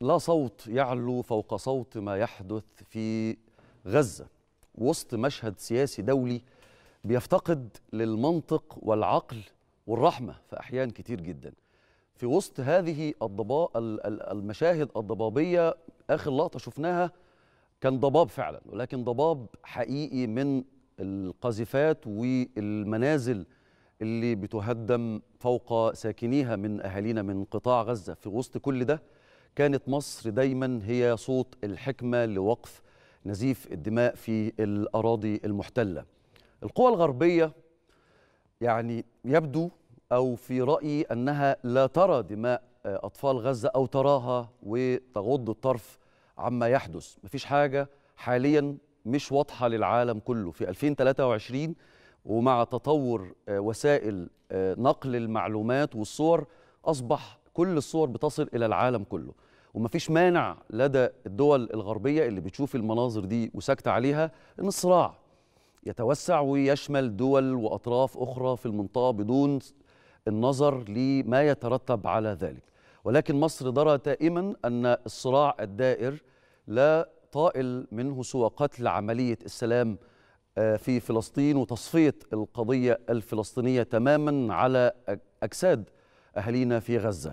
لا صوت يعلو فوق صوت ما يحدث في غزة وسط مشهد سياسي دولي بيفتقد للمنطق والعقل والرحمة في أحيان كتير جدا في وسط هذه الضباء المشاهد الضبابية آخر لقطة شفناها كان ضباب فعلا ولكن ضباب حقيقي من القذيفات والمنازل اللي بتهدم فوق ساكنيها من أهالينا من قطاع غزة في وسط كل ده كانت مصر دايما هي صوت الحكمة لوقف نزيف الدماء في الأراضي المحتلة القوى الغربية يعني يبدو أو في رأيي أنها لا ترى دماء آه، أطفال غزة أو تراها وتغض الطرف عما يحدث مفيش حاجة حاليا مش واضحة للعالم كله في 2023 ومع تطور آه، وسائل آه، نقل المعلومات والصور أصبح كل الصور بتصل إلى العالم كله ومفيش مانع لدى الدول الغربية اللي بتشوف المناظر دي وساكتة عليها إن الصراع يتوسع ويشمل دول وأطراف أخرى في المنطقة بدون النظر لما يترتب على ذلك ولكن مصر درى دائما أن الصراع الدائر لا طائل منه سوى قتل عملية السلام آه، في فلسطين وتصفية القضية الفلسطينية تماما على أجساد أهالينا في غزة